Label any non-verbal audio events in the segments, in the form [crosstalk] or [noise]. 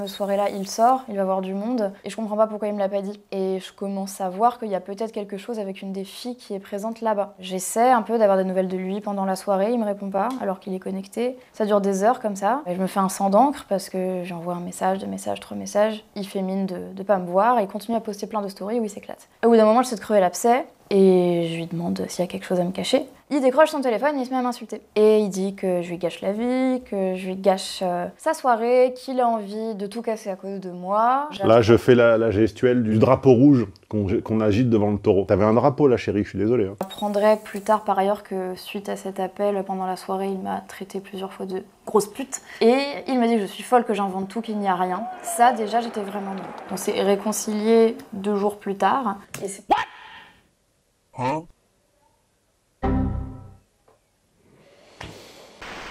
Cette soirée-là, il sort, il va voir du monde, et je comprends pas pourquoi il me l'a pas dit. Et je commence à voir qu'il y a peut-être quelque chose avec une des filles qui est présente là-bas. J'essaie un peu d'avoir des nouvelles de lui pendant la soirée, il me répond pas, alors qu'il est connecté. Ça dure des heures comme ça. Et je me fais un sang d'encre parce que j'envoie un message, deux messages, trois messages. Il fait mine de, de pas me voir et il continue à poster plein de stories où il s'éclate. Au bout d'un moment, je sais de crever l'abcès, et je lui demande s'il y a quelque chose à me cacher. Il décroche son téléphone et il se met à m'insulter. Et il dit que je lui gâche la vie, que je lui gâche euh, sa soirée, qu'il a envie de tout casser à cause de moi. Là, je fais la, gestuelle du drapeau rouge qu'on agite devant le taureau. T'avais un drapeau là, chérie, je suis désolée. Je hein. J'apprendrai plus tard par ailleurs que suite à cet appel, pendant la soirée, il m'a traité plusieurs fois de grosse pute. Et il m'a dit que je suis folle, que j'invente tout, qu'il n'y a rien. Ça, déjà, j'étais vraiment drôle. On s'est réconcilié deux jours plus tard. Et c'est... Hein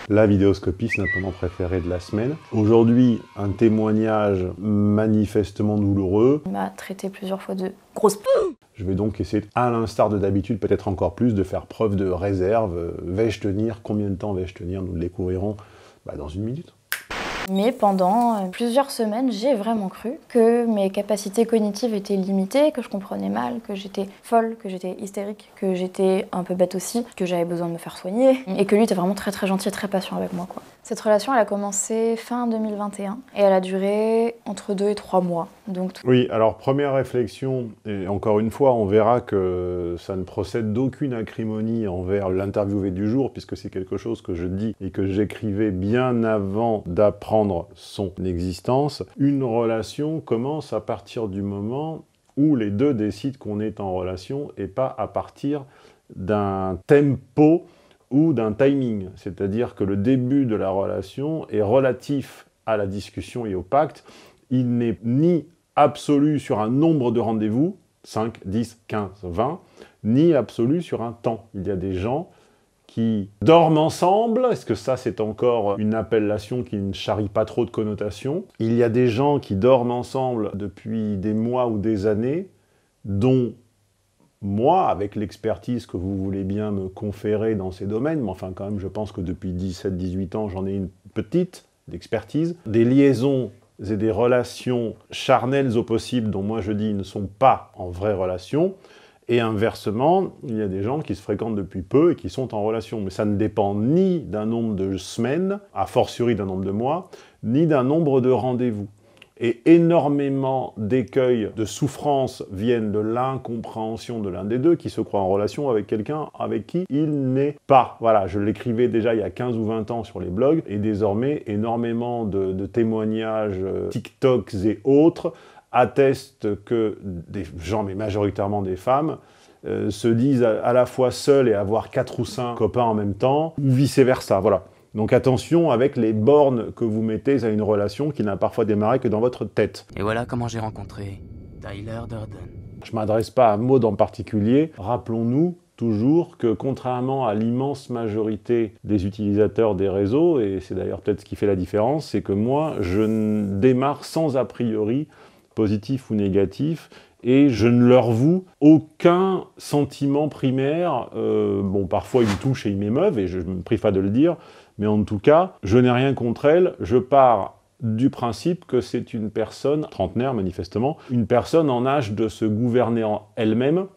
la La c'est notre moment préféré de la semaine. Aujourd'hui, un témoignage manifestement douloureux. Il m'a traité plusieurs fois de grosse Je vais donc essayer, à l'instar de d'habitude, peut-être encore plus, de faire preuve de réserve. Vais-je tenir Combien de temps vais-je tenir Nous le découvrirons bah, dans une minute. Mais pendant euh, plusieurs semaines, j'ai vraiment cru que mes capacités cognitives étaient limitées, que je comprenais mal, que j'étais folle, que j'étais hystérique, que j'étais un peu bête aussi, que j'avais besoin de me faire soigner, mm. et que lui était vraiment très très gentil et très patient avec moi. Cette relation, elle a commencé fin 2021, et elle a duré entre deux et trois mois. Oui, alors première réflexion, et encore une fois, on verra que ça ne procède d'aucune acrimonie envers l'interviewé du jour, puisque c'est quelque chose que je dis et que j'écrivais bien avant d'apprendre son existence. Une relation commence à partir du moment où les deux décident qu'on est en relation et pas à partir d'un tempo ou d'un timing. C'est-à-dire que le début de la relation est relatif à la discussion et au pacte. Il n'est ni absolu sur un nombre de rendez-vous, 5, 10, 15, 20, ni absolu sur un temps. Il y a des gens qui dorment ensemble, est-ce que ça c'est encore une appellation qui ne charrie pas trop de connotations Il y a des gens qui dorment ensemble depuis des mois ou des années, dont moi, avec l'expertise que vous voulez bien me conférer dans ces domaines, mais enfin quand même je pense que depuis 17-18 ans j'en ai une petite d'expertise, des liaisons et des relations charnelles au possible, dont moi je dis ils ne sont pas en vraie relation. Et inversement, il y a des gens qui se fréquentent depuis peu et qui sont en relation. Mais ça ne dépend ni d'un nombre de semaines, a fortiori d'un nombre de mois, ni d'un nombre de rendez-vous et énormément d'écueils, de souffrances viennent de l'incompréhension de l'un des deux qui se croit en relation avec quelqu'un avec qui il n'est pas. Voilà, je l'écrivais déjà il y a 15 ou 20 ans sur les blogs et désormais énormément de, témoignages euh, TikToks et autres attestent que des gens, mais majoritairement des femmes, euh, se disent à, la fois seuls et avoir quatre ou cinq copains en même temps, ou vice-versa, voilà. Donc attention avec les bornes que vous mettez à une relation qui n'a parfois démarré que dans votre tête. Et voilà comment j'ai rencontré Tyler Durden. Je m'adresse pas à Maud en particulier. Rappelons-nous toujours que contrairement à l'immense majorité des utilisateurs des réseaux, et c'est d'ailleurs peut-être ce qui fait la différence, c'est que moi, je démarre sans a priori positif ou négatif, et je ne leur voue aucun sentiment primaire. Euh, bon, parfois ils me touchent et ils m'émeuvent, et je ne me prive pas de le dire, mais en tout cas, je n'ai rien contre elle, je pars du principe que c'est une personne, trentenaire manifestement, une personne en âge de se gouverner en elle-même,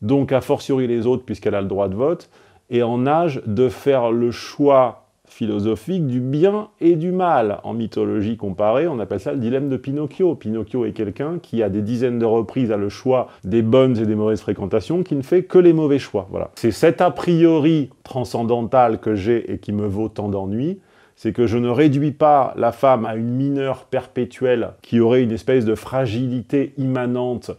donc a fortiori les autres puisqu'elle a le droit de vote, et en âge de faire le choix philosophique du bien et du mal. En mythologie comparée, on appelle ça le dilemme de Pinocchio. Pinocchio est quelqu'un qui, a des dizaines de reprises, a le choix des bonnes et des mauvaises fréquentations, qui ne fait que les mauvais choix. Voilà. C'est cet a priori transcendantal que j'ai et qui me vaut tant d'ennuis c'est que je ne réduis pas la femme à une mineure perpétuelle qui aurait une espèce de fragilité immanente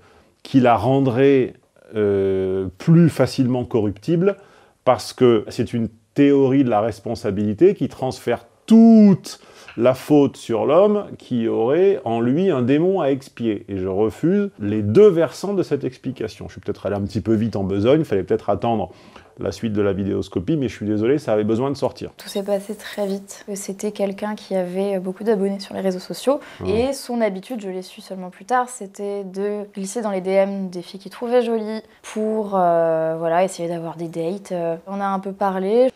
qui la rendrait euh, plus facilement corruptible, parce que c'est une théorie de la responsabilité qui transfère toute la faute sur l'homme qui aurait en lui un démon à expier. Et je refuse les deux versants de cette explication. Je suis peut-être allé un petit peu vite en besogne, fallait peut-être attendre la suite de la vidéoscopie, mais je suis désolé, ça avait besoin de sortir. Tout s'est passé très vite. C'était quelqu'un qui avait beaucoup d'abonnés sur les réseaux sociaux, et son habitude, je l'ai su seulement plus tard, c'était de glisser dans les DM des filles qu'il trouvait jolies pour euh, voilà, essayer d'avoir des dates. Euh, on a un peu parlé,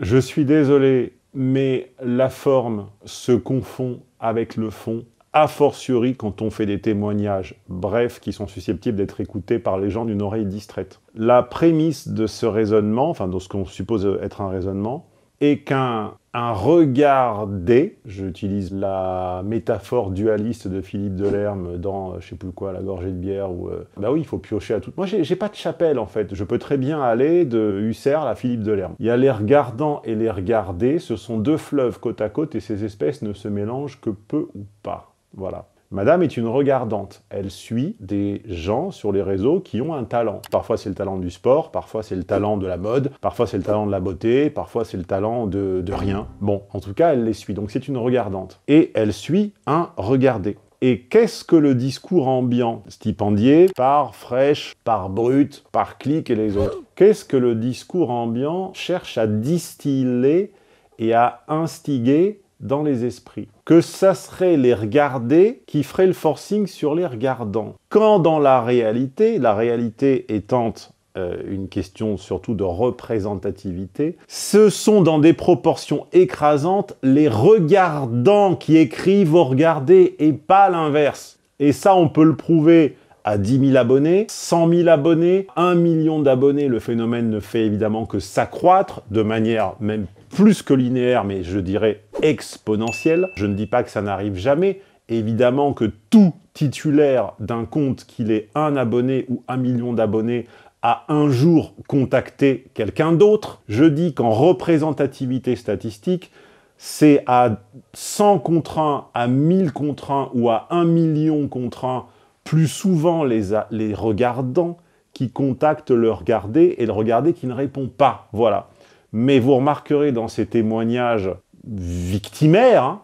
je suis désolé, mais la forme se confond avec le fond, a fortiori quand on fait des témoignages brefs qui sont susceptibles d'être écoutés par les gens d'une oreille distraite. La prémisse de ce raisonnement, enfin de ce qu'on suppose être un raisonnement, et qu'un un regarder, j'utilise la métaphore dualiste de Philippe Delerme dans, euh, je sais plus quoi, La gorgée de bière, ou... Euh, bah oui, il faut piocher à tout. Moi, j'ai pas de chapelle, en fait. Je peux très bien aller de Husserl à Philippe Delerme. Il y a les regardants et les regardés, ce sont deux fleuves côte à côte, et ces espèces ne se mélangent que peu ou pas. Voilà. Madame est une regardante. Elle suit des gens sur les réseaux qui ont un talent. Parfois c'est le talent du sport, parfois c'est le talent de la mode, parfois c'est le talent de la beauté, parfois c'est le talent de, rien. Bon, en tout cas, elle les suit. Donc c'est une regardante. Et elle suit un regardé. Et qu'est-ce que le discours ambiant stipendié par fraîche, par brute, par clic et les autres Qu'est-ce que le discours ambiant cherche à distiller et à instiguer dans les esprits, que ça serait les regardés qui feraient le forcing sur les regardants. Quand dans la réalité, la réalité étant euh, une question surtout de représentativité, ce sont dans des proportions écrasantes les regardants qui écrivent aux regardés et pas l'inverse. Et ça, on peut le prouver à 10 000 abonnés, 100 000 abonnés, 1 million d'abonnés, le phénomène ne fait évidemment que s'accroître de manière même plus que linéaire, mais je dirais exponentielle. Je ne dis pas que ça n'arrive jamais. Évidemment que tout titulaire d'un compte, qu'il ait un abonné ou un million d'abonnés, a un jour contacté quelqu'un d'autre. Je dis qu'en représentativité statistique, c'est à 100 contraints, à 1000 contre ou à 1 million contraints 1 plus souvent les, regardants qui contactent le regardé et le regardé qui ne répond pas. Voilà. Mais vous remarquerez dans ces témoignages victimaires hein,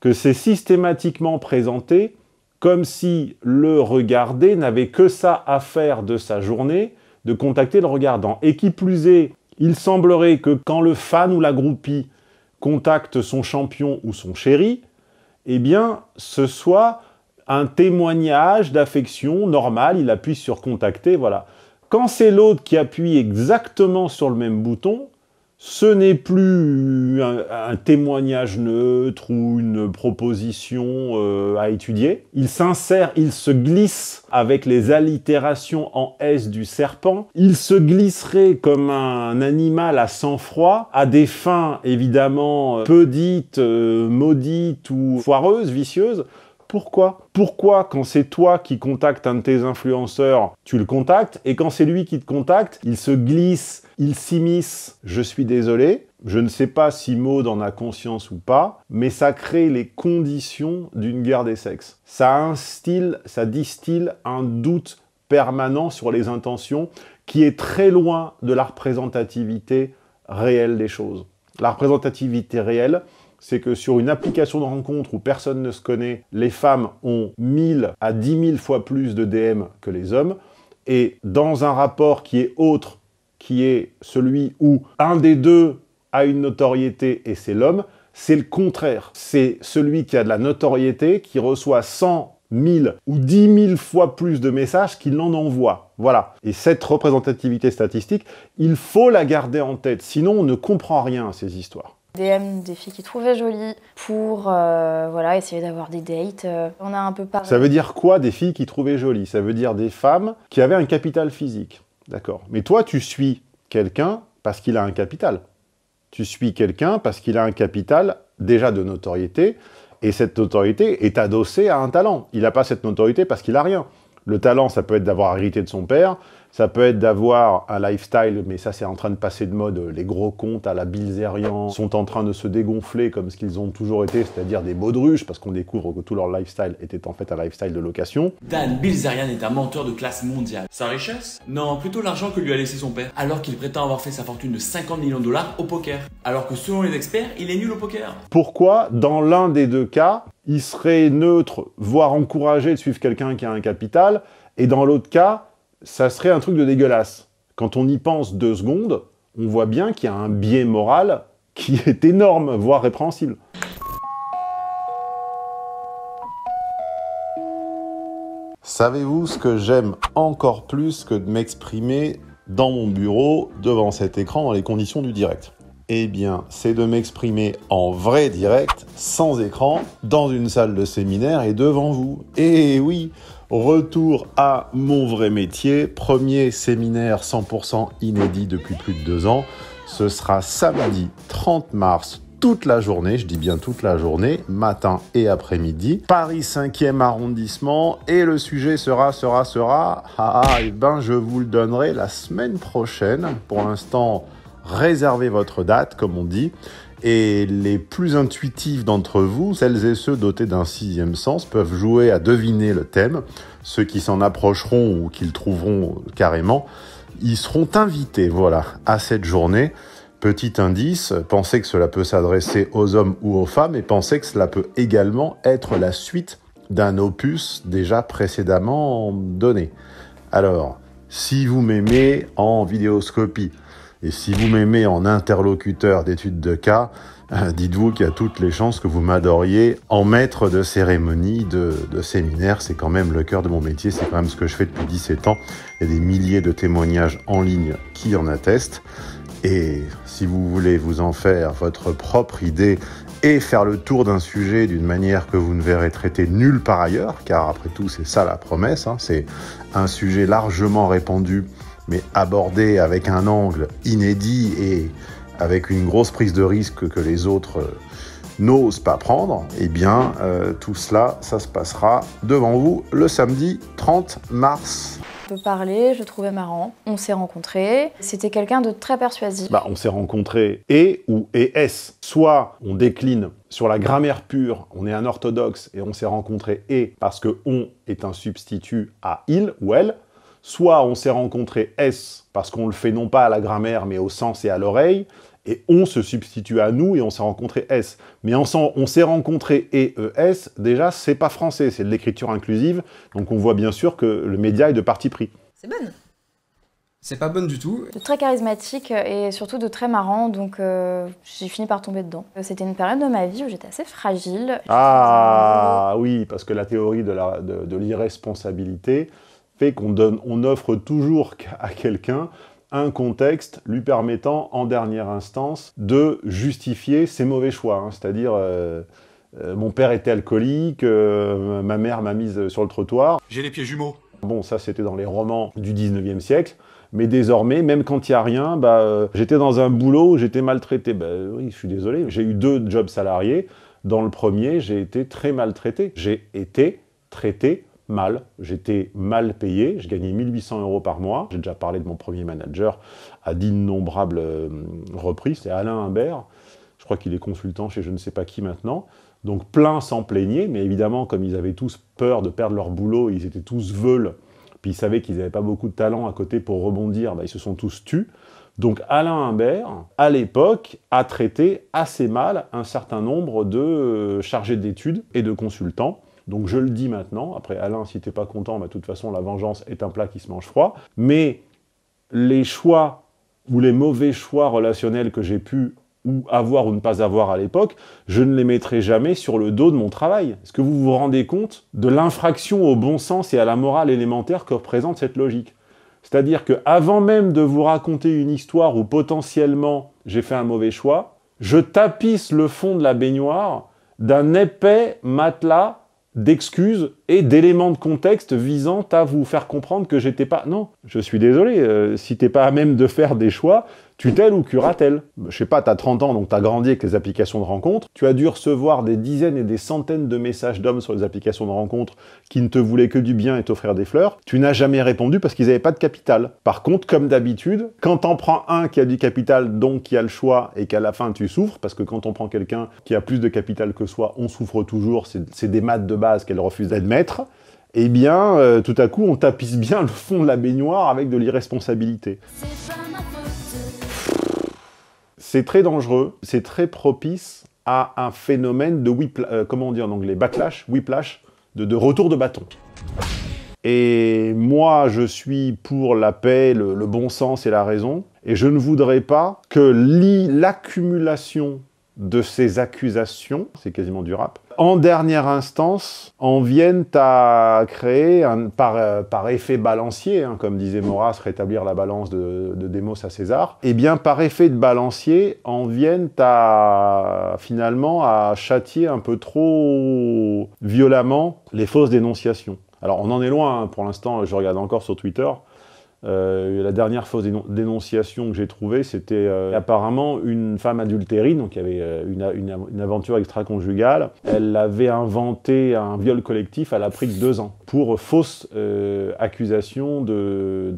que c'est systématiquement présenté comme si le regardé n'avait que ça à faire de sa journée, de contacter le regardant. Et qui plus est, il semblerait que quand le fan ou la groupie contacte son champion ou son chéri, eh bien, ce soit un témoignage d'affection normal, il appuie sur contacter, voilà. Quand c'est l'autre qui appuie exactement sur le même bouton, ce n'est plus un, témoignage neutre ou une proposition euh, à étudier. Il s'insère, il se glisse avec les allitérations en S du serpent. Il se glisserait comme un animal à sang-froid, à des fins évidemment euh, peu dites, euh, maudites ou foireuses, vicieuses, pourquoi Pourquoi quand c'est toi qui contactes un de tes influenceurs, tu le contactes, et quand c'est lui qui te contacte, il se glisse, il s'immisce. Je suis désolé, je ne sais pas si Maud en a conscience ou pas, mais ça crée les conditions d'une guerre des sexes. Ça instille, ça distille un doute permanent sur les intentions qui est très loin de la représentativité réelle des choses. La représentativité réelle, c'est que sur une application de rencontre où personne ne se connaît, les femmes ont 1000 à 10 000 fois plus de DM que les hommes, et dans un rapport qui est autre, qui est celui où un des deux a une notoriété et c'est l'homme, c'est le contraire. C'est celui qui a de la notoriété qui reçoit 100 1000 ou 10 000 fois plus de messages qu'il n'en envoie. Voilà. Et cette représentativité statistique, il faut la garder en tête, sinon on ne comprend rien à ces histoires des filles qui trouvaient jolies pour euh, voilà, essayer d'avoir des dates. Euh, on a un peu parlé. Ça veut dire quoi des filles qui trouvaient jolies Ça veut dire des femmes qui avaient un capital physique. D'accord. Mais toi, tu suis quelqu'un parce qu'il a un capital. Tu suis quelqu'un parce qu'il a un capital déjà de notoriété et cette notoriété est adossée à un talent. Il n'a pas cette notoriété parce qu'il a rien. Le talent, ça peut être d'avoir hérité de son père, ça peut être d'avoir un lifestyle, mais ça c'est en train de passer de mode. Les gros comptes à la Bilzerian sont en train de se dégonfler comme ce qu'ils ont toujours été, c'est-à-dire des baudruches, parce qu'on découvre que tout leur lifestyle était en fait un lifestyle de location. Dan Bilzerian est un menteur de classe mondiale. Sa richesse Non, plutôt l'argent que lui a laissé son père, alors qu'il prétend avoir fait sa fortune de 50 millions de dollars au poker. Alors que selon les experts, il est nul au poker. Pourquoi, dans l'un des deux cas, il serait neutre, voire encouragé de suivre quelqu'un qui a un capital, et dans l'autre cas, ça serait un truc de dégueulasse. Quand on y pense deux secondes, on voit bien qu'il y a un biais moral qui [laughs] est énorme, voire répréhensible. Savez-vous ce que j'aime encore plus que de m'exprimer dans mon bureau, devant cet écran, dans les conditions du direct Eh bien, c'est de m'exprimer en vrai direct, sans écran, dans une salle de séminaire et devant vous. Eh oui Retour à mon vrai métier, premier séminaire 100% inédit depuis plus de deux ans. Ce sera samedi 30 mars toute la journée, je dis bien toute la journée, matin et après-midi. Paris 5e arrondissement et le sujet sera, sera, sera, ah, ah et eh ben je vous le donnerai la semaine prochaine. Pour l'instant, réservez votre date comme on dit. Et les plus intuitifs d'entre vous, celles et ceux dotés d'un sixième sens, peuvent jouer à deviner le thème. Ceux qui s'en approcheront ou qu'ils le trouveront carrément, ils seront invités, voilà, à cette journée. Petit indice, pensez que cela peut s'adresser aux hommes ou aux femmes et pensez que cela peut également être la suite d'un opus déjà précédemment donné. Alors, si vous m'aimez en vidéoscopie, et si vous m'aimez en interlocuteur d'études de cas, euh, dites-vous qu'il y a toutes les chances que vous m'adoriez en maître de cérémonie, de, séminaire. C'est quand même le cœur de mon métier, c'est quand même ce que je fais depuis 17 ans. Il y a des milliers de témoignages en ligne qui en attestent. Et si vous voulez vous en faire votre propre idée et faire le tour d'un sujet d'une manière que vous ne verrez traité nulle part ailleurs, car après tout c'est ça la promesse, hein, c'est un sujet largement répandu mais abordé avec un angle inédit et avec une grosse prise de risque que les autres euh, n'osent pas prendre, eh bien euh, tout cela, ça se passera devant vous le samedi 30 mars. On peut parler, je trouvais marrant, on s'est rencontrés, c'était quelqu'un de très persuasif. Bah, on s'est rencontrés et ou et s. Soit on décline sur la grammaire pure, on est un orthodoxe et on s'est rencontrés et parce que on est un substitut à il ou elle, Soit on s'est rencontré S parce qu'on le fait non pas à la grammaire mais au sens et à l'oreille, et on se substitue à nous et on s'est rencontré S. Mais on s'est rencontré EES, euh, s déjà, c'est pas français, c'est de l'écriture inclusive, donc on voit bien sûr que le média est de parti pris. C'est bonne. C'est pas bonne du tout. De très charismatique et surtout de très marrant, donc euh, j'ai fini par tomber dedans. C'était une période de ma vie où j'étais assez fragile. Ah oui, parce que la théorie de l'irresponsabilité, fait qu'on donne, on offre toujours à quelqu'un un contexte lui permettant, en dernière instance, de justifier ses mauvais choix. Hein. C'est-à-dire, euh, euh, mon père était alcoolique, euh, ma mère m'a mise sur le trottoir. J'ai les pieds jumeaux. Bon, ça c'était dans les romans du 19e siècle. Mais désormais, même quand il n'y a rien, bah, j'étais dans un boulot, j'étais maltraité. Bah, oui, je suis désolé, j'ai eu deux jobs salariés. Dans le premier, j'ai été très maltraité. J'ai été traité mal. J'étais mal payé, je gagnais 1800 euros par mois. J'ai déjà parlé de mon premier manager à d'innombrables euh, reprises, c'est Alain Humbert. Je crois qu'il est consultant chez je ne sais pas qui maintenant. Donc plein sans plaignaient, mais évidemment, comme ils avaient tous peur de perdre leur boulot, ils étaient tous veuls, puis ils savaient qu'ils n'avaient pas beaucoup de talent à côté pour rebondir, bah, ils se sont tous tus. Donc Alain Humbert, à l'époque, a traité assez mal un certain nombre de euh, chargés d'études et de consultants donc je le dis maintenant, après Alain, si t'es pas content, bah, de toute façon la vengeance est un plat qui se mange froid, mais les choix ou les mauvais choix relationnels que j'ai pu ou avoir ou ne pas avoir à l'époque, je ne les mettrai jamais sur le dos de mon travail. Est-ce que vous vous rendez compte de l'infraction au bon sens et à la morale élémentaire que représente cette logique C'est-à-dire que avant même de vous raconter une histoire où potentiellement j'ai fait un mauvais choix, je tapisse le fond de la baignoire d'un épais matelas d'excuses et d'éléments de contexte visant à vous faire comprendre que j'étais pas. Non, je suis désolé, euh, si t'es pas à même de faire des choix, tutelle ou curatelle. Je sais pas, t'as 30 ans, donc t'as grandi avec les applications de rencontre. tu as dû recevoir des dizaines et des centaines de messages d'hommes sur les applications de rencontre qui ne te voulaient que du bien et t'offrir des fleurs, tu n'as jamais répondu parce qu'ils n'avaient pas de capital. Par contre, comme d'habitude, quand t'en prends un qui a du capital, donc qui a le choix, et qu'à la fin tu souffres, parce que quand on prend quelqu'un qui a plus de capital que soi, on souffre toujours, c'est des maths de base qu'elle refuse d'admettre, eh bien, euh, tout à coup, on tapisse bien le fond de la baignoire avec de l'irresponsabilité. C'est très dangereux, c'est très propice à un phénomène de whiplash, euh, comment on en anglais, backlash, whiplash, de, retour de bâton. Et moi, je suis pour la paix, le, le, bon sens et la raison. Et je ne voudrais pas que l'accumulation de ces accusations, c'est quasiment du rap, en dernière instance, en viennent à créer, euh, par, effet balancier, hein, comme disait Maurras, rétablir la balance de, de Démos à César, et eh bien par effet de balancier, en viennent à, finalement, à châtier un peu trop violemment les fausses dénonciations. Alors on en est loin, hein, pour l'instant, je regarde encore sur Twitter, euh, la dernière fausse dénonciation que j'ai trouvée, c'était euh, apparemment une femme adultérine, donc il y avait euh, une, aventure extra-conjugale. Elle avait inventé un viol collectif à la de deux ans pour fausse accusation de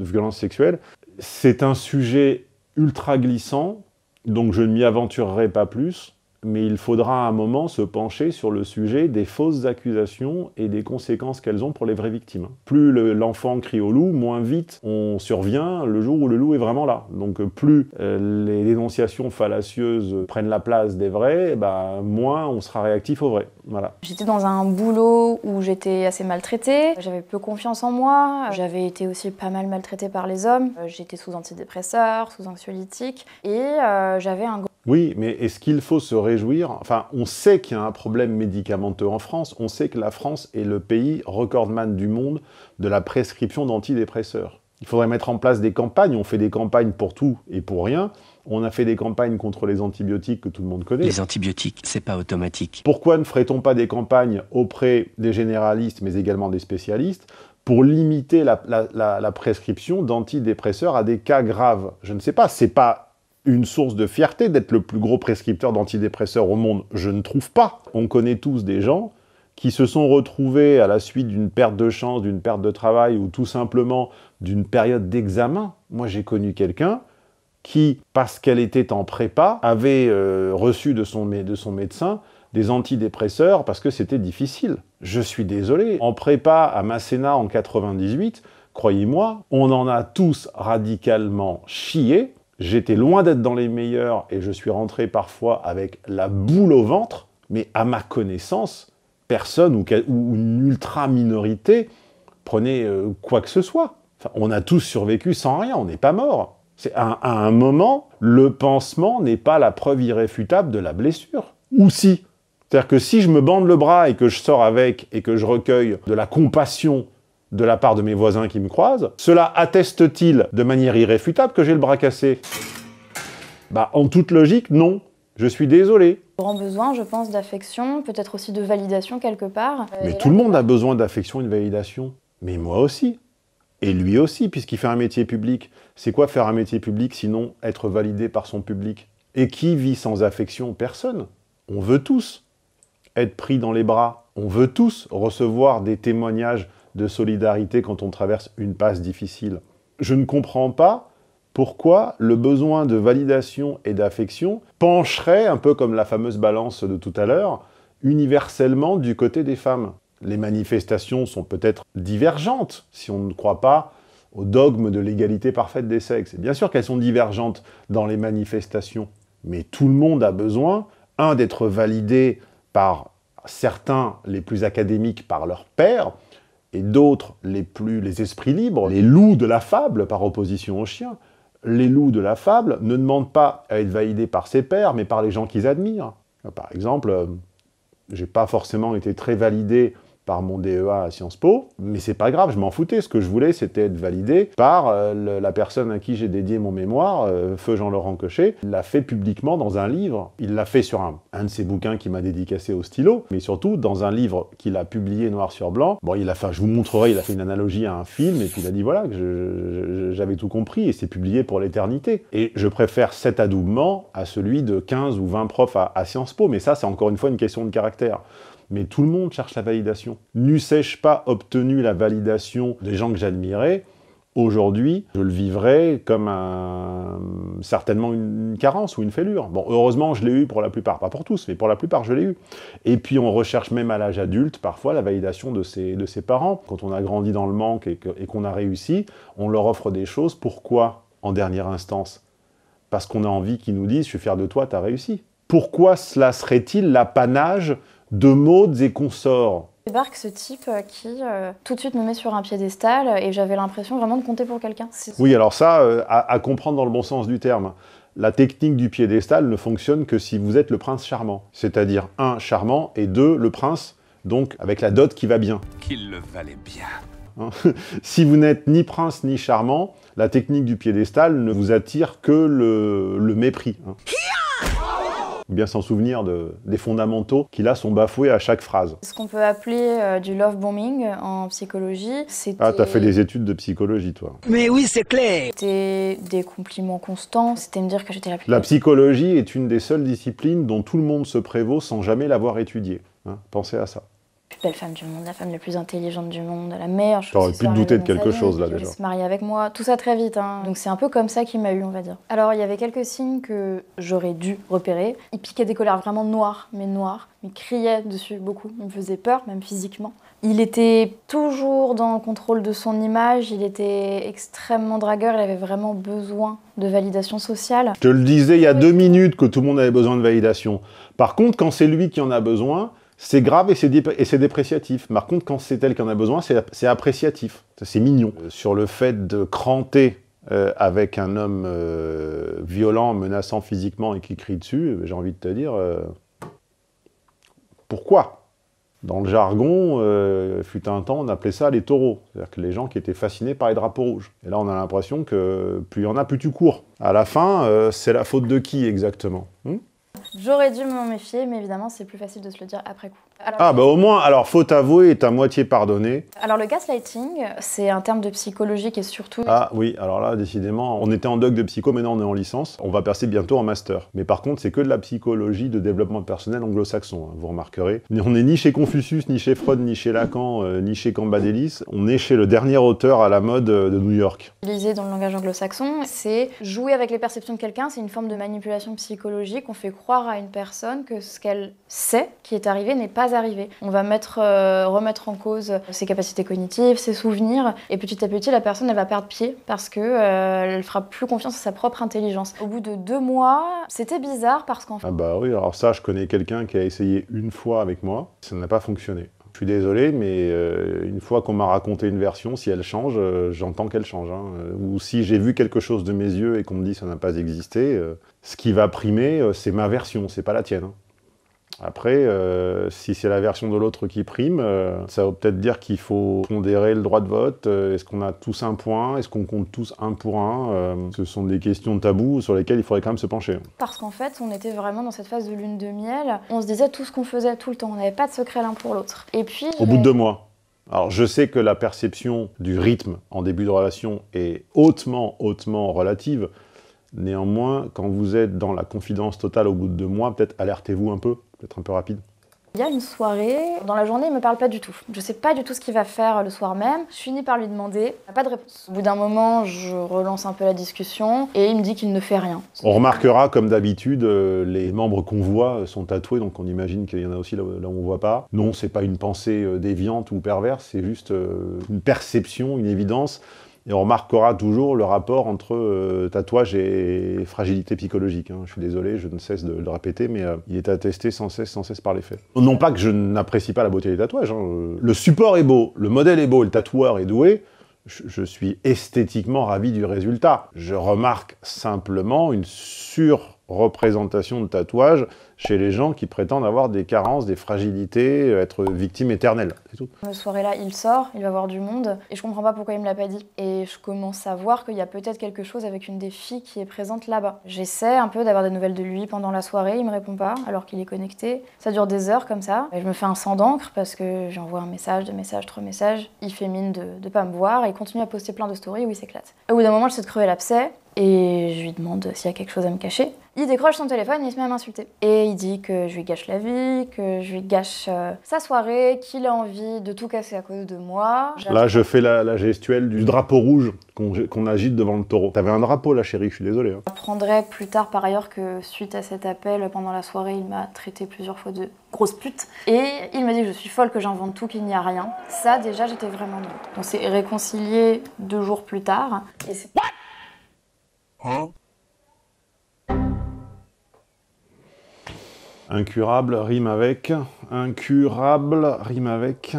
violence sexuelle. C'est un sujet ultra glissant, donc je ne m'y aventurerai pas plus mais il faudra à un moment se pencher sur le sujet des fausses accusations et des conséquences qu'elles ont pour les vraies victimes. Plus l'enfant crie au loup, moins vite on survient le jour où le loup est vraiment là. Donc euh, plus euh, les dénonciations fallacieuses prennent la place des vraies, eh ben, moins on sera réactif au vrai. Voilà. J'étais dans un boulot où j'étais assez maltraitée, j'avais peu confiance en moi, j'avais été aussi pas mal maltraitée par les hommes, euh, j'étais sous antidépresseurs, sous anxiolytiques et j'avais un gros... Oui, mais est-ce qu'il faut se réjouir Enfin, on sait qu'il y a un problème médicamenteux en France, on sait que la France est le pays recordman du monde de la prescription d'antidépresseurs. Il faudrait mettre en place des campagnes, on fait des campagnes pour tout et pour rien, on a fait des campagnes contre les antibiotiques que tout le monde connaît. Les antibiotiques, c'est pas automatique. Pourquoi ne ferait-on pas des campagnes auprès des généralistes, mais également des spécialistes, pour limiter la, prescription d'antidépresseurs à des cas graves Je ne sais pas, c'est pas une source de fierté d'être le plus gros prescripteur d'antidépresseurs au monde Je ne trouve pas. On connaît tous des gens qui se sont retrouvés à la suite d'une perte de chance, d'une perte de travail ou tout simplement d'une période d'examen. Moi, j'ai connu quelqu'un qui, parce qu'elle était en prépa, avait euh, reçu de son, de son médecin des antidépresseurs parce que c'était difficile. Je suis désolé. En prépa à Masséna en 98, croyez-moi, on en a tous radicalement chié j'étais loin d'être dans les meilleurs et je suis rentré parfois avec la boule au ventre, mais à ma connaissance, personne ou, une ultra minorité prenait euh, quoi que ce soit. on a tous survécu sans rien, on n'est pas mort. C'est à, à un moment, le pansement n'est pas la preuve irréfutable de la blessure. Ou si. C'est-à-dire que si je me bande le bras et que je sors avec et que je recueille de la compassion de la part de mes voisins qui me croisent. Cela atteste-t-il de manière irréfutable que j'ai le bras cassé Bah, en toute logique, non. Je suis désolé. Grand besoin, je pense, d'affection, peut-être aussi de validation quelque part. Euh, Mais tout le monde a besoin d'affection et de validation. Mais moi aussi. Et lui aussi, puisqu'il fait un métier public. C'est quoi faire un métier public sinon être validé par son public Et qui vit sans affection Personne. On veut tous être pris dans les bras. On veut tous recevoir des témoignages de solidarité quand on traverse une passe difficile. Je ne comprends pas pourquoi le besoin de validation et d'affection pencherait, un peu comme la fameuse balance de tout à l'heure, universellement du côté des femmes. Les manifestations sont peut-être divergentes si on ne croit pas au dogme de l'égalité parfaite des sexes. Et bien sûr qu'elles sont divergentes dans les manifestations, mais tout le monde a besoin, un, d'être validé par certains, les plus académiques, par leur père, et d'autres, les plus, les esprits libres, les loups de la fable par opposition aux chiens, les loups de la fable ne demandent pas à être validés par ses pairs, mais par les gens qu'ils admirent. Par exemple, euh, j'ai pas forcément été très validé par mon DEA à Sciences Po, mais c'est pas grave, je m'en foutais. Ce que je voulais, c'était être validé par euh, la personne à qui j'ai dédié mon mémoire, euh, Feu Jean-Laurent Cochet, il l'a fait publiquement dans un livre. Il l'a fait sur un, de ses bouquins qu'il m'a dédicacé au stylo, mais surtout dans un livre qu'il a publié noir sur blanc. Bon, il a fait, je vous montrerai, il a fait une analogie à un film, et puis il a dit voilà, j'avais tout compris, et c'est publié pour l'éternité. Et je préfère cet adoubement à celui de 15 ou 20 profs à Sciences Po, mais ça, c'est encore une fois une question de caractère mais tout le monde cherche la validation. N'eussé-je pas obtenu la validation des gens que j'admirais, aujourd'hui, je le vivrais comme un, certainement une carence ou une fêlure. Bon, heureusement, je l'ai eu pour la plupart, pas pour tous, mais pour la plupart, je l'ai eu. Et puis, on recherche même à l'âge adulte, parfois, la validation de ses, de ses parents. Quand on a grandi dans le manque et qu'on a réussi, on leur offre des choses. Pourquoi, en dernière instance Parce qu'on a envie qu'ils nous disent « je suis fier de toi, t'as réussi ». Pourquoi cela serait-il l'apanage de modes et consorts. Débarque ce type euh, qui euh, tout de suite me met sur un piédestal euh, et j'avais l'impression vraiment de compter pour quelqu'un. Oui, alors ça, à, comprendre dans le bon sens du terme. La technique du piédestal ne fonctionne que si vous êtes le prince charmant. C'est-à-dire, un, charmant, et deux, le prince, donc avec la dot qui va bien. Qu'il le valait bien. Hein? [laughs] si vous n'êtes ni prince ni charmant, la technique du piédestal ne vous attire que le, mépris. Hein bien s'en souvenir des fondamentaux qui là sont bafoués à chaque phrase. Ce qu'on peut appeler euh, du love bombing euh, en psychologie, c'est... Ah, t'as fait des études de psychologie, toi. Mais oui, c'est clair C'était des compliments constants, c'était me dire que j'étais la plus... La psychologie est une des seules disciplines dont tout le monde se prévaut sans jamais l'avoir étudiée. Hein. pensez à ça plus belle femme du monde, la femme la plus intelligente du monde, la meilleure chose. T'aurais pu te douter de quelque chose là déjà. se avec moi, tout ça très vite. Hein. Donc c'est un peu comme ça qu'il m'a eu, on va dire. Alors il y avait quelques signes que j'aurais dû repérer. Il piquait des colères vraiment noires, mais noires. Il criait dessus beaucoup, il me faisait peur, même physiquement. Il était toujours dans le contrôle de son image, il était extrêmement dragueur, il avait vraiment besoin de validation sociale. Je te le disais il y a deux minutes que tout le monde avait besoin de validation. Par contre, quand c'est lui qui en a besoin, c'est grave et c'est dépréciatif. Par contre, quand c'est elle qui en a besoin, c'est appréciatif. C'est mignon. Euh, sur le fait de cranter euh, avec un homme euh, violent, menaçant physiquement et qui crie dessus, j'ai envie de te dire pourquoi Dans le jargon, fut un temps, on appelait ça les taureaux. C'est-à-dire que les gens qui étaient fascinés par les drapeaux rouges. Et là, on a l'impression que plus il y en a, plus tu cours. À la fin, c'est la faute de qui exactement hmm J'aurais dû m'en méfier, mais évidemment, c'est plus facile de se le dire après coup. ah, bah au moins, alors, faut avouée est à moitié pardonné. Alors, le gaslighting, c'est un terme de psychologie qui est surtout. Ah, oui, alors là, décidément, on était en doc de psycho, maintenant on est en licence. On va passer bientôt en master. Mais par contre, c'est que de la psychologie de développement personnel anglo-saxon, hein, vous remarquerez. On n'est ni chez Confucius, ni chez Freud, ni chez Lacan, euh, ni chez Cambadélis. On est chez le dernier auteur à la mode euh, de New York. Lisez dans le langage anglo-saxon, c'est jouer avec les perceptions de quelqu'un, c'est une forme de manipulation psychologique. On fait croire à une personne que ce qu'elle sait qui est arrivé n'est pas arrivé. On va mettre, euh, remettre en cause ses capacités cognitives, ses souvenirs, et petit à petit, la personne, elle va perdre pied parce qu'elle euh, fera plus confiance à sa propre intelligence. Au bout de deux mois, c'était bizarre parce qu'en fait... Ah bah oui, alors ça, je connais quelqu'un qui a essayé une fois avec moi, ça n'a pas fonctionné. Je suis désolé, mais euh, une fois qu'on m'a raconté une version, si elle change, j'entends qu'elle change. Hein. Ou si j'ai vu quelque chose de mes yeux et qu'on me dit ça n'a pas existé, ce qui va primer, euh, c'est ma version, c'est pas la tienne. Hein. Après, euh, si c'est la version de l'autre qui prime, euh, ça va peut-être dire qu'il faut pondérer le droit de vote. Est-ce qu'on a tous un point Est-ce qu'on compte tous un pour un Ce sont des questions de tabou sur lesquelles il faudrait quand même se pencher. Parce qu'en fait, on était vraiment dans cette phase de lune de miel. On se disait tout ce qu'on faisait tout le temps. On n'avait pas de secret l'un pour l'autre. Et puis. Au bout de deux mois. Alors je sais que la perception du rythme en début de relation est hautement, hautement relative. Néanmoins, quand vous êtes dans la confidence totale au bout de deux mois, peut-être alertez-vous un peu, peut-être un peu rapide. Il y a une soirée, dans la journée, il me parle pas du tout. Je sais pas du tout ce qu'il va faire euh, le soir même. Je finis par lui demander, pas de réponse. Au bout d'un moment, je relance un peu la discussion et il me dit qu'il ne fait rien. On remarquera, comme d'habitude, euh, les membres qu'on voit euh, sont tatoués, donc on imagine qu'il y en a aussi là où on voit pas. Non, c'est pas une pensée déviante ou perverse, c'est juste une perception, une évidence et on remarquera toujours le rapport entre euh, tatouage et fragilité psychologique. Hein. Je suis désolé, je ne cesse de le répéter, mais euh, il est attesté sans cesse, sans cesse par les faits. Non pas que je n'apprécie pas la beauté des tatouages. Hein. Le support est beau, le modèle est beau, le tatoueur est doué. Je, suis esthétiquement ravi du résultat. Je remarque simplement une surreprésentation de tatouage chez les gens qui prétendent avoir des carences, des fragilités, euh, être victime éternelle. C'est tout. Cette soirée-là, il sort, il va voir du monde, et je comprends pas pourquoi il me l'a pas dit. Et je commence à voir qu'il y a peut-être quelque chose avec une des filles qui est présente là-bas. J'essaie un peu d'avoir des nouvelles de lui pendant la soirée, il me répond pas, alors qu'il est connecté. Ça dure des heures comme ça. Et je me fais un sang d'encre parce que j'envoie un message, deux messages, trois messages. Il fait mine de, de pas me voir et il continue à poster plein de stories où il s'éclate. Au bout d'un moment, je sais de crever l'abcès, et je lui demande s'il y a quelque chose à me cacher il décroche son téléphone il se met à m'insulter. Et il dit que je lui gâche la vie, que je lui gâche euh, sa soirée, qu'il a envie de tout casser à cause de moi. Là, je fais la, gestuelle du drapeau rouge qu'on agite devant le taureau. T'avais un drapeau là, chérie, je suis désolée. Hein. J'apprendrai plus tard par ailleurs que suite à cet appel, pendant la soirée, il m'a traité plusieurs fois de grosse pute. Et il m'a dit que je suis folle, que j'invente tout, qu'il n'y a rien. Ça, déjà, j'étais vraiment drôle. On s'est réconciliés deux jours plus tard. Et c'est... Hein Incurable rime avec. Incurable rime avec.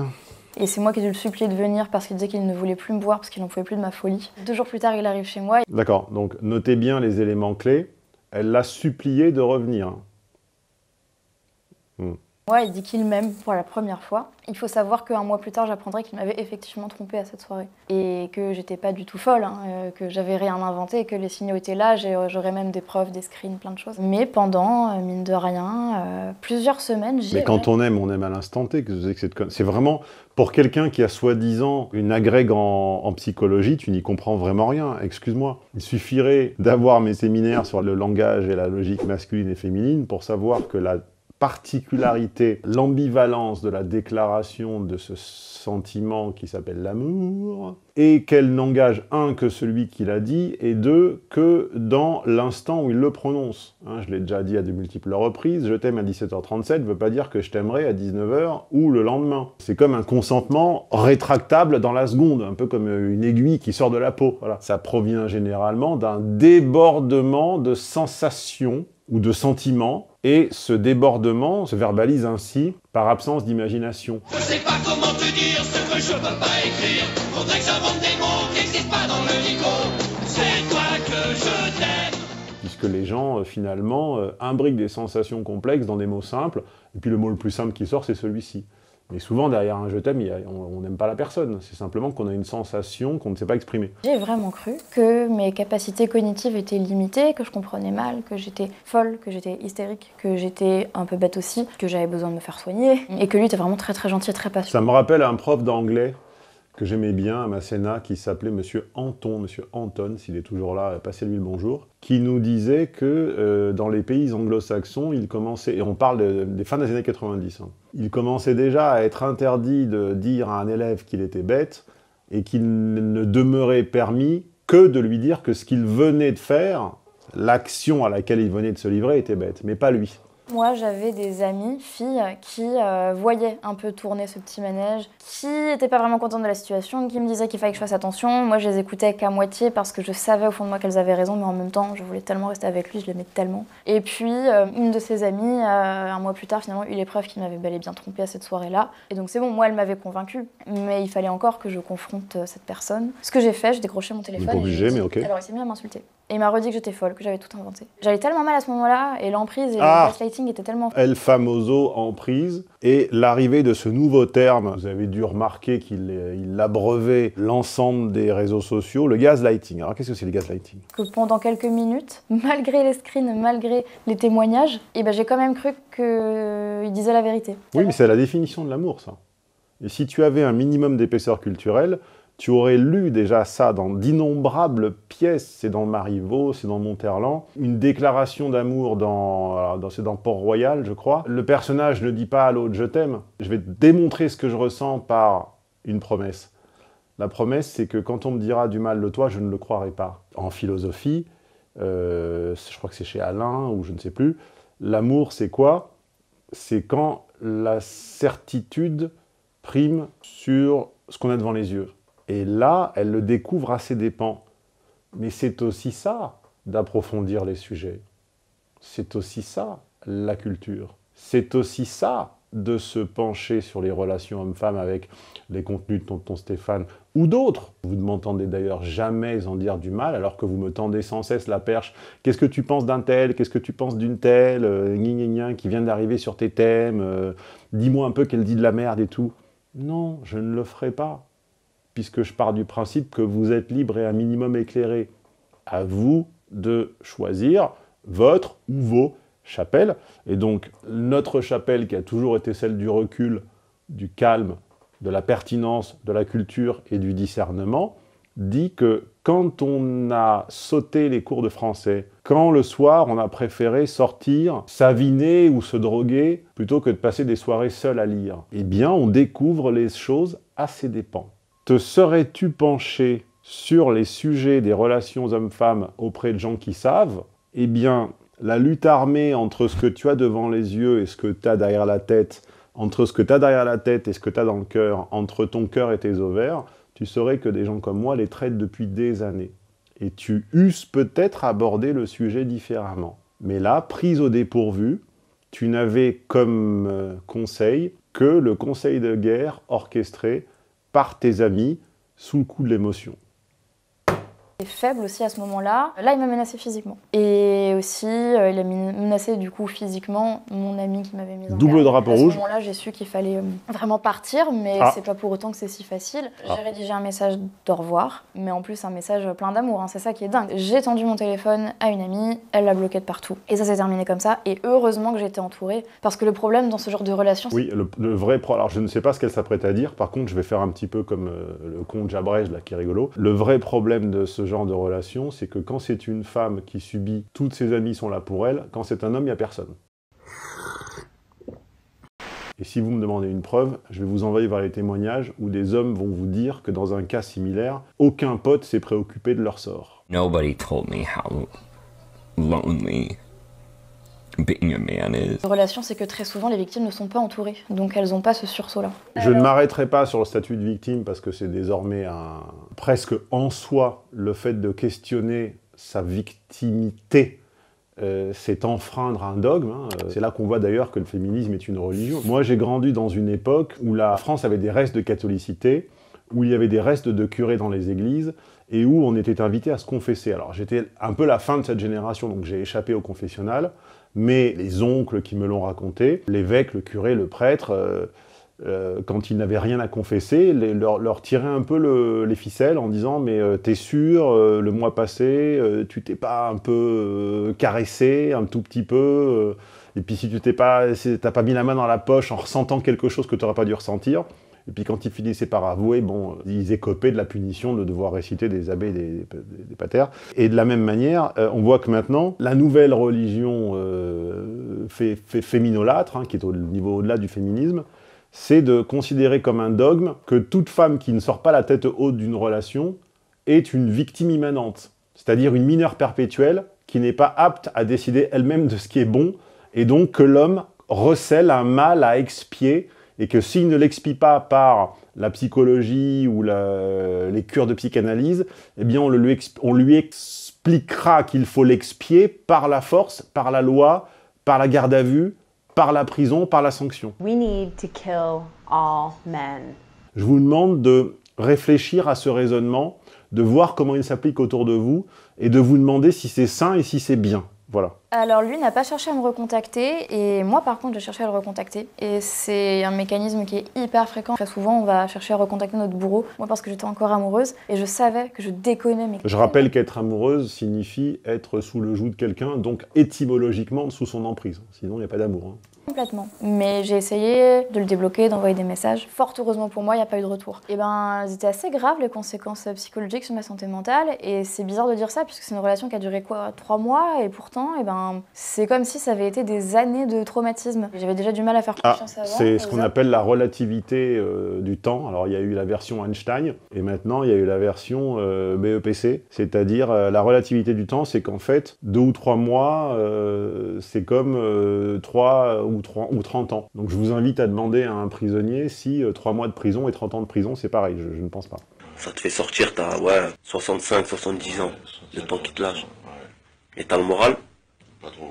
Et c'est moi qui ai dû le supplier de venir parce qu'il disait qu'il ne voulait plus me voir parce qu'il n'en pouvait plus de ma folie. Deux jours plus tard, il arrive chez moi. D'accord, donc notez bien les éléments clés. Elle l'a supplié de revenir. Hmm. Ouais, il dit qu'il m'aime pour la première fois. Il faut savoir qu'un mois plus tard, j'apprendrai qu'il m'avait effectivement trompé à cette soirée. Et que j'étais pas du tout folle, hein, euh, que j'avais rien inventé, que les signaux étaient là, euh, j'aurais même des preuves, des screens, plein de choses. Mais pendant, euh, mine de rien, plusieurs semaines, j'ai. Mais quand on aime, on aime à l'instant T. C'est vraiment pour quelqu'un qui a soi-disant une agrègue en, en psychologie, tu n'y comprends vraiment rien. Excuse-moi. Il suffirait d'avoir mes séminaires sur le langage et la logique masculine et féminine pour savoir que la particularité, l'ambivalence de la déclaration de ce sentiment qui s'appelle l'amour, et qu'elle n'engage, un, que celui qui l'a dit, et deux, que dans l'instant où il le prononce. Hein, je l'ai déjà dit à de multiples reprises, je t'aime à 17h37 ne veut pas dire que je t'aimerai à 19h ou le lendemain. C'est comme un consentement rétractable dans la seconde, un peu comme euh, une aiguille qui sort de la peau. Voilà. Ça provient généralement d'un débordement de sensations ou de sentiments et ce débordement se verbalise ainsi par absence d'imagination. Je sais pas comment te dire ce que je peux pas écrire. Faudrait que des mots qui pas dans le C'est toi que je t'aime. Puisque les gens, euh, finalement, euh, imbriquent des sensations complexes dans des mots simples. Et puis le mot le plus simple qui sort, c'est celui-ci. Mais souvent, derrière un je t'aime, on n'aime pas la personne. C'est simplement qu'on a une sensation qu'on ne sait pas exprimer. J'ai vraiment cru que mes capacités cognitives étaient limitées, que je comprenais mal, que j'étais folle, que j'étais hystérique, que j'étais un peu bête aussi, que j'avais besoin de me faire soigner, mm. et que lui était vraiment très très gentil et très patient. Ça me rappelle un prof d'anglais que j'aimais bien à ma qui s'appelait Monsieur Anton, Monsieur Anton, s'il est toujours là, passez-lui le bonjour, qui nous disait que euh, dans les pays anglo-saxons, il commençait, et on parle des fins des années 90, hein, il commençait déjà à être interdit de dire à un élève qu'il était bête et qu'il ne demeurait permis que de lui dire que ce qu'il venait de faire, l'action à laquelle il venait de se livrer était bête, mais pas lui. Moi, j'avais des amies, filles, qui euh, voyaient un peu tourner ce petit manège, qui n'étaient pas vraiment contentes de la situation, qui me disaient qu'il fallait que je fasse attention. Moi, je les écoutais qu'à moitié parce que je savais au fond de moi qu'elles avaient raison, mais en même temps, je voulais tellement rester avec lui, je l'aimais tellement. Et puis, euh, une de ses amies, euh, un mois plus tard, finalement, eut l'épreuve qu'il m'avait bel et bien trompée à cette soirée-là. Et donc, c'est bon, moi, elle m'avait convaincue, mais il fallait encore que je confronte cette personne. Ce que j'ai fait, j'ai décroché mon téléphone. Elle Alors, il s'est mis à m'insulter. Et il m'a redit que j'étais folle, que j'avais tout inventé. J'avais tellement mal à ce moment-là, et l'emprise et le ah. gaslighting étaient tellement... El famoso emprise, et l'arrivée de ce nouveau terme, vous avez dû remarquer qu'il abreuvait l'ensemble des réseaux sociaux, le gaslighting. Alors qu'est-ce que c'est le gaslighting Que pendant quelques minutes, [laughs] malgré les screens, malgré les témoignages, eh ben, j'ai quand même cru qu'il disait la vérité. Oui, mais c'est la définition de l'amour, ça. Et si tu avais un minimum d'épaisseur culturelle, tu aurais lu déjà ça dans d'innombrables pièces. C'est dans Marivaux, c'est dans Monterland. Une déclaration d'amour dans, c'est dans Port-Royal, je crois. Le personnage ne dit pas à l'autre je t'aime. Je vais démontrer ce que je ressens par une promesse. La promesse, c'est que quand on me dira du mal de toi, je ne le croirai pas. En philosophie, euh, je crois que c'est chez Alain ou je ne sais plus, l'amour, c'est quoi C'est quand la certitude prime sur ce qu'on a devant les yeux. Et là, elle le découvre à ses dépens. Mais c'est aussi ça, d'approfondir les sujets. C'est aussi ça, la culture. C'est aussi ça, de se pencher sur les relations hommes-femmes avec les contenus de Tonton Stéphane ou d'autres. Vous ne m'entendez d'ailleurs jamais en dire du mal alors que vous me tendez sans cesse la perche. Qu'est-ce que tu penses d'un tel Qu'est-ce que tu penses d'une telle euh, qui vient d'arriver sur tes thèmes. Euh, dis-moi un peu qu'elle dit de la merde et tout. Non, je ne le ferai pas puisque je pars du principe que vous êtes libre et un minimum éclairé. À vous de choisir votre ou vos chapelles. Et donc, notre chapelle qui a toujours été celle du recul, du calme, de la pertinence, de la culture et du discernement, dit que quand on a sauté les cours de français, quand le soir on a préféré sortir, saviner ou se droguer plutôt que de passer des soirées seules à lire, eh bien on découvre les choses à ses dépens. Te serais-tu penché sur les sujets des relations hommes-femmes auprès de gens qui savent Eh bien, la lutte armée entre ce que tu as devant les yeux et ce que tu as derrière la tête, entre ce que tu as derrière la tête et ce que tu as dans le cœur, entre ton cœur et tes ovaires, tu saurais que des gens comme moi les traitent depuis des années. Et tu eusses peut-être abordé le sujet différemment. Mais là, prise au dépourvu, tu n'avais comme euh, conseil que le conseil de guerre orchestré par tes amis sous le coup de l'émotion faible aussi à ce moment-là. Là, il m'a menacé physiquement. Et aussi, euh, il a menacé du coup physiquement mon ami qui m'avait mis en Double drapeau rouge. ce moment-là, j'ai su qu'il fallait euh, vraiment partir, mais ah. c'est pas pour autant que c'est si facile. Ah. J'ai rédigé un message d'au revoir, mais en plus un message plein d'amour. Hein, c'est ça qui est dingue. J'ai tendu mon téléphone à une amie, elle l'a bloqué de partout. Et ça s'est terminé comme ça. Et heureusement que j'étais entourée, parce que le problème dans ce genre de relation. Oui, le, vrai problème. Alors, je ne sais pas ce qu'elle s'apprête à dire. Par contre, je vais faire un petit peu comme euh, le con de là, qui est rigolo. Le vrai problème de ce genre de relation, c'est que quand c'est une femme qui subit, toutes ses amies sont là pour elle, quand c'est un homme, il n'y a personne. Et si vous me demandez une preuve, je vais vous envoyer vers les témoignages où des hommes vont vous dire que dans un cas similaire, aucun pote s'est préoccupé de leur sort. Nobody told me how Being a man is... La relation, c'est que très souvent, les victimes ne sont pas entourées, donc elles n'ont pas ce sursaut-là. Je ne m'arrêterai pas sur le statut de victime parce que c'est désormais un... presque en soi le fait de questionner sa victimité. Euh, c'est enfreindre un dogme. Hein. Euh, c'est là qu'on voit d'ailleurs que le féminisme est une religion. Moi, j'ai grandi dans une époque où la France avait des restes de catholicité, où il y avait des restes de curés dans les églises, et où on était invité à se confesser. Alors, j'étais un peu la fin de cette génération, donc j'ai échappé au confessionnal mais les oncles qui me l'ont raconté, l'évêque, le curé, le prêtre, euh, euh, quand ils n'avaient rien à confesser, leur, tiraient un peu les ficelles en disant mais euh, t'es sûr, le mois passé, tu t'es pas un peu caressé, un tout petit peu, et puis si tu t'es pas, si t'as pas mis la main dans la poche en ressentant quelque chose que t'aurais pas dû ressentir, et puis quand ils finissaient par avouer, bon, ils écopaient de la punition de devoir réciter des abbés et des, des, patères. Et de la même manière, euh, on voit que maintenant, la nouvelle religion euh, féminolâtre, hein, qui est au niveau au-delà du féminisme, c'est de considérer comme un dogme que toute femme qui ne sort pas la tête haute d'une relation est une victime immanente, c'est-à-dire une mineure perpétuelle qui n'est pas apte à décider elle-même de ce qui est bon, et donc que l'homme recèle un mal à expier et que s'il ne l'expie pas par la psychologie ou les cures de psychanalyse, eh bien on, lui, expliquera qu'il faut l'expier par la force, par la loi, par la garde à vue, par la prison, par la sanction. Je vous demande de réfléchir à ce raisonnement, de voir comment il s'applique autour de vous et de vous demander si c'est sain et si c'est bien. Alors lui n'a pas cherché à me recontacter et moi par contre j'ai cherché à le recontacter et c'est un mécanisme qui est hyper fréquent. Très souvent on va chercher à recontacter notre bourreau, moi parce que j'étais encore amoureuse et je savais que je déconnais Je rappelle qu'être amoureuse signifie être sous le joug de quelqu'un, donc étymologiquement sous son emprise, sinon il n'y a pas d'amour. Hein. Complètement. Mais j'ai essayé de le débloquer, d'envoyer des messages. Fort heureusement pour moi, il n'y a pas eu de retour. Et eh ben, c'était assez grave les conséquences psychologiques sur ma santé mentale. Et c'est bizarre de dire ça puisque c'est une relation qui a duré quoi Trois mois et pourtant, et eh ben, c'est comme si ça avait été des années de traumatisme. J'avais déjà du mal à faire ah, confiance à avant. C'est ce qu'on appelle la relativité euh, du temps. Alors il y a eu la version Einstein et maintenant il y a eu la version euh, BEPC. C'est-à-dire euh, la relativité du temps, c'est qu'en fait, deux ou trois mois, c'est comme trois ou, ou 30 ans. Donc je vous invite à demander à un prisonnier si 3 euh, mois de prison et 30 ans de prison, c'est pareil, je, ne pense pas. Ça te fait sortir, t'as ouais, 65, 70 ans, le temps qui te lâche. Et t'as le moral Pas trop,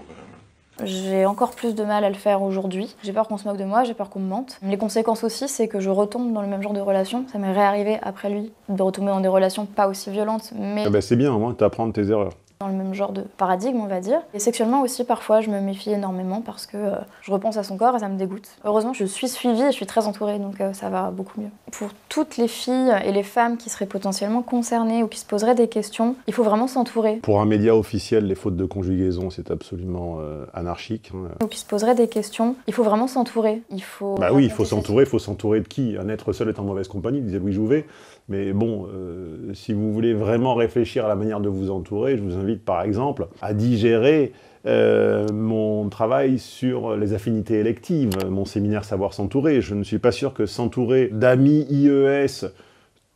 J'ai encore plus de mal à le faire aujourd'hui. J'ai peur qu'on se moque de moi, j'ai peur qu'on me mente. Les conséquences aussi, c'est que je retombe dans le même genre de relation. Ça m'est réarrivé après lui, de retomber dans des relations pas aussi violentes, mais... Ah bah, c'est bien, au moins, t'apprends de tes erreurs dans le même genre de paradigme, on va dire. Et sexuellement aussi, parfois, je me méfie énormément parce que euh, je repense à son corps et ça me dégoûte. Heureusement, je suis suivie et je suis très entourée, donc euh, ça va beaucoup mieux. Pour toutes les filles et les femmes qui seraient potentiellement concernées ou qui se poseraient des questions, il faut vraiment s'entourer. Pour un média officiel, les fautes de conjugaison, c'est absolument euh, anarchique. Hein. Ou qui se poseraient des questions, il faut vraiment s'entourer. Il faut. Bah oui, il faut s'entourer. Il faut s'entourer de qui Un être seul est en mauvaise compagnie, disait Louis Jouvet. Mais bon, euh, si vous voulez vraiment réfléchir à la manière de vous entourer, je vous invite par exemple à digérer euh, mon travail sur les affinités électives, mon séminaire Savoir s'entourer. Je ne suis pas sûr que s'entourer d'amis IES,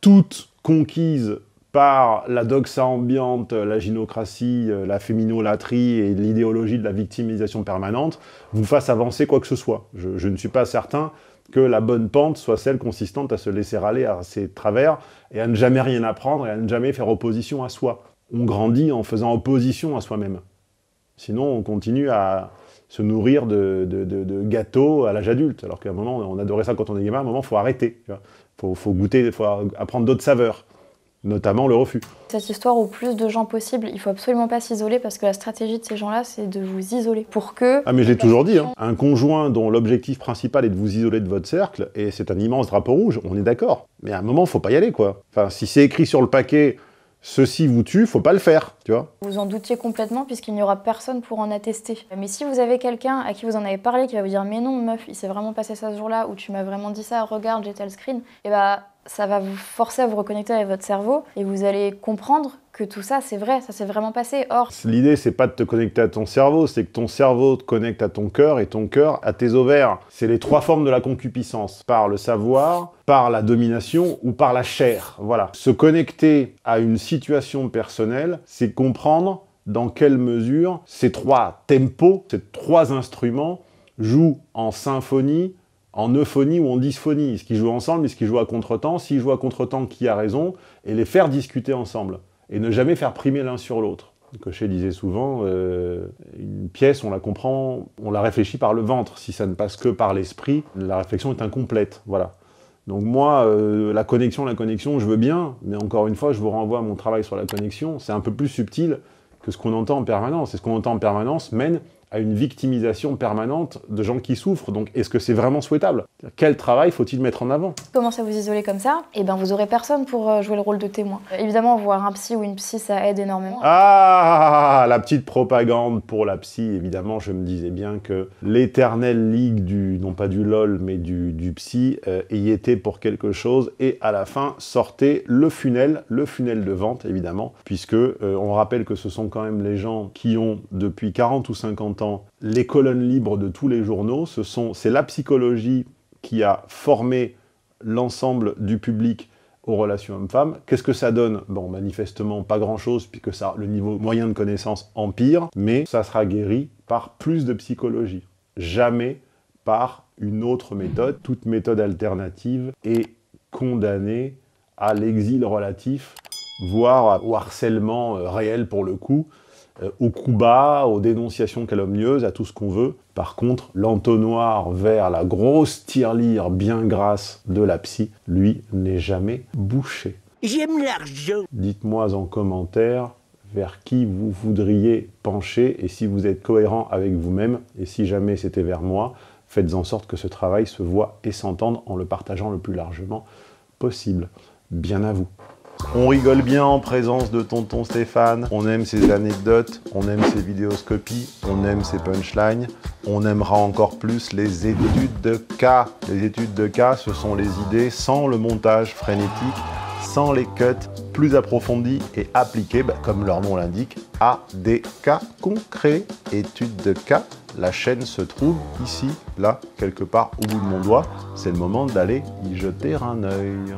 toutes conquises par la doxa ambiante, la gynocratie, la féminolatrie et l'idéologie de la victimisation permanente, vous fasse avancer quoi que ce soit. je ne suis pas certain que la bonne pente soit celle consistante à se laisser aller à ses travers et à ne jamais rien apprendre et à ne jamais faire opposition à soi. On grandit en faisant opposition à soi-même. Sinon, on continue à se nourrir de, gâteaux à l'âge adulte, alors qu'à un moment, on adorait ça quand on est gamin, à un moment, il faut arrêter. Il faut, faut, goûter, il faut apprendre d'autres saveurs notamment le refus. Cette histoire au plus de gens possible, il faut absolument pas s'isoler parce que la stratégie de ces gens-là, c'est de vous isoler pour que. Ah mais je l'ai toujours dit, hein. un conjoint dont l'objectif principal est de vous isoler de votre cercle et c'est un immense drapeau rouge, on est d'accord. Mais à un moment, faut pas y aller quoi. Enfin, si c'est écrit sur le paquet, ceci vous tue, faut pas le faire, tu vois. Vous en doutiez complètement puisqu'il n'y aura personne pour en attester. Mais si vous avez quelqu'un à qui vous en avez parlé qui va vous dire mais non meuf, il s'est vraiment passé ça ce jour-là ou tu m'as vraiment dit ça, regarde j'ai tel screen, et eh bah ça va vous forcer à vous reconnecter avec votre cerveau et vous allez comprendre que tout ça, c'est vrai, ça s'est vraiment passé. Or, l'idée, c'est pas de te connecter à ton cerveau, c'est que ton cerveau te connecte à ton cœur et ton cœur à tes ovaires. C'est les trois formes de la concupiscence par le savoir, par la domination ou par la chair. Voilà. Se connecter à une situation personnelle, c'est comprendre dans quelle mesure ces trois tempos, ces trois instruments jouent en symphonie en euphonie ou en dysphonie. ce qui joue ensemble et ce qui joue à contretemps S'ils jouent à contretemps, qui a raison Et les faire discuter ensemble. Et ne jamais faire primer l'un sur l'autre. Cochet disait souvent, euh, une pièce, on la comprend, on la réfléchit par le ventre. Si ça ne passe que par l'esprit, la réflexion est incomplète. Voilà. Donc moi, euh, la connexion, la connexion, je veux bien, mais encore une fois, je vous renvoie à mon travail sur la connexion. C'est un peu plus subtil que ce qu'on entend en permanence. Et ce qu'on entend en permanence mène à une victimisation permanente de gens qui souffrent. Donc, est-ce que c'est vraiment souhaitable Quel travail faut-il mettre en avant Comment ça vous isoler comme ça Eh bien, vous aurez personne pour euh, jouer le rôle de témoin. Évidemment, voir un psy ou une psy, ça aide énormément. Ah, la petite propagande pour la psy. Évidemment, je me disais bien que l'éternelle ligue du, non pas du LOL, mais du, du psy, euh, y était pour quelque chose. Et à la fin, sortait le funnel, le funnel de vente, évidemment, puisque euh, on rappelle que ce sont quand même les gens qui ont, depuis 40 ou 50 les colonnes libres de tous les journaux. C'est la psychologie qui a formé l'ensemble du public aux relations hommes-femmes. Qu'est-ce que ça donne Bon, manifestement, pas grand-chose, puisque le niveau moyen de connaissance empire, mais ça sera guéri par plus de psychologie. Jamais par une autre méthode. Toute méthode alternative est condamnée à l'exil relatif, voire au harcèlement euh, réel pour le coup, euh, au coup bas, aux dénonciations calomnieuses, à tout ce qu'on veut. Par contre, l'entonnoir vers la grosse tirelire bien grasse de la psy, lui, n'est jamais bouché. J'aime l'argent. Dites-moi en commentaire vers qui vous voudriez pencher et si vous êtes cohérent avec vous-même et si jamais c'était vers moi, faites en sorte que ce travail se voit et s'entende en le partageant le plus largement possible. Bien à vous. On rigole bien en présence de tonton Stéphane, on aime ses anecdotes, on aime ses vidéoscopies, on aime ses punchlines, on aimera encore plus les études de cas. Les études de cas, ce sont les idées sans le montage frénétique, sans les cuts, plus approfondies et appliquées, bah, comme leur nom l'indique, à des cas concrets. Études de cas, la chaîne se trouve ici, là, quelque part au bout de mon doigt. C'est le moment d'aller y jeter un œil.